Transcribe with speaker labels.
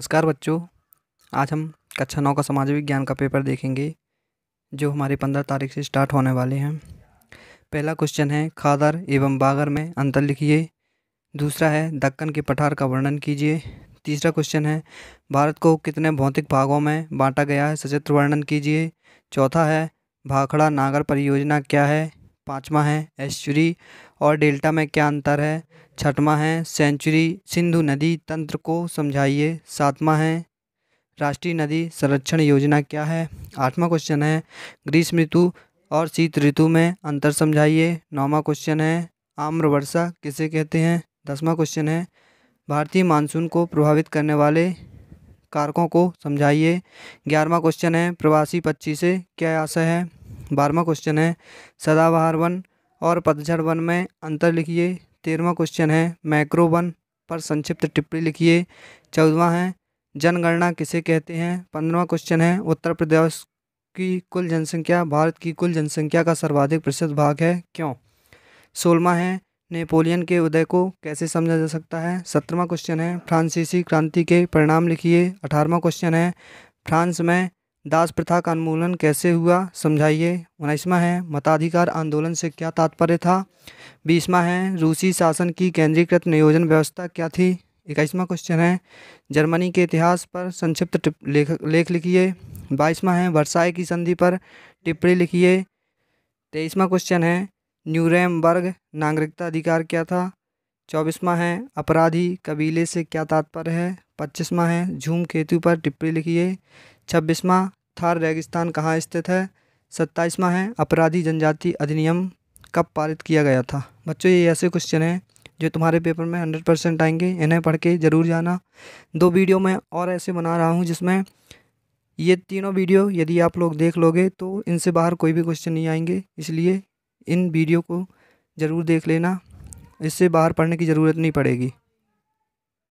Speaker 1: नमस्कार बच्चों आज हम कक्षा नौ का समाज विज्ञान का पेपर देखेंगे जो हमारी पंद्रह तारीख से स्टार्ट होने वाले हैं पहला क्वेश्चन है खादर एवं बागर में अंतर लिखिए दूसरा है दक्कन के पठार का वर्णन कीजिए तीसरा क्वेश्चन है भारत को कितने भौतिक भागों में बांटा गया है सचित्र वर्णन कीजिए चौथा है भाखड़ा नागर परियोजना क्या है पाँचवा है ऐश्वरी और डेल्टा में क्या अंतर है छठवां है सेंचुरी सिंधु नदी तंत्र को समझाइए सातवां है राष्ट्रीय नदी संरक्षण योजना क्या है आठवां क्वेश्चन है ग्रीष्म ऋतु और शीत ऋतु में अंतर समझाइए नौवा क्वेश्चन है आम्र वर्षा किसे कहते हैं दसवां क्वेश्चन है भारतीय मानसून को प्रभावित करने वाले कारकों को समझाइए ग्यारहवा क्वेश्चन है प्रवासी पक्षी से क्या आशा है बारहवा क्वेश्चन है सदाबहार वन और पतझड़ वन में अंतर लिखिए तेरहवा क्वेश्चन है मैक्रो वन पर संक्षिप्त टिप्पणी लिखिए चौदवा है जनगणना किसे कहते हैं पंद्रवा क्वेश्चन है उत्तर प्रदेश की कुल जनसंख्या भारत की कुल जनसंख्या का सर्वाधिक प्रतिशत भाग है क्यों सोलवा है नेपोलियन के उदय को कैसे समझा जा सकता है सत्रहवा क्वेश्चन है फ्रांसीसी क्रांति के परिणाम लिखिए अठारहवा क्वेश्चन है फ्रांस में दास प्रथा का उन्मूलन कैसे हुआ समझाइए उन्नीसवा है मताधिकार आंदोलन से क्या तात्पर्य था बीसवा है रूसी शासन की केंद्रीकृत नियोजन व्यवस्था क्या थी इक्कीसवा क्वेश्चन है जर्मनी के इतिहास पर संक्षिप्त लेख लेख लिखिए बाईसवा है वर्षाए की संधि पर टिप्पणी लिखिए तेईसवा क्वेश्चन है न्यूरेम नागरिकता अधिकार क्या था चौबीसवा है अपराधी कबीले से क्या तात्पर्य है पच्चीसवा है झूम केतु पर टिप्पणी लिखिए छब्बीसवा थार रेगिस्तान कहाँ स्थित है सत्ताईसवा है अपराधी जनजाति अधिनियम कब पारित किया गया था बच्चों ये ऐसे क्वेश्चन हैं जो तुम्हारे पेपर में हंड्रेड परसेंट आएंगे इन्हें पढ़ के ज़रूर जाना दो वीडियो मैं और ऐसे बना रहा हूँ जिसमें ये तीनों वीडियो यदि आप लोग देख लोगे तो इनसे बाहर कोई भी क्वेश्चन नहीं आएंगे इसलिए इन वीडियो को ज़रूर देख लेना इससे बाहर पढ़ने की ज़रूरत नहीं पड़ेगी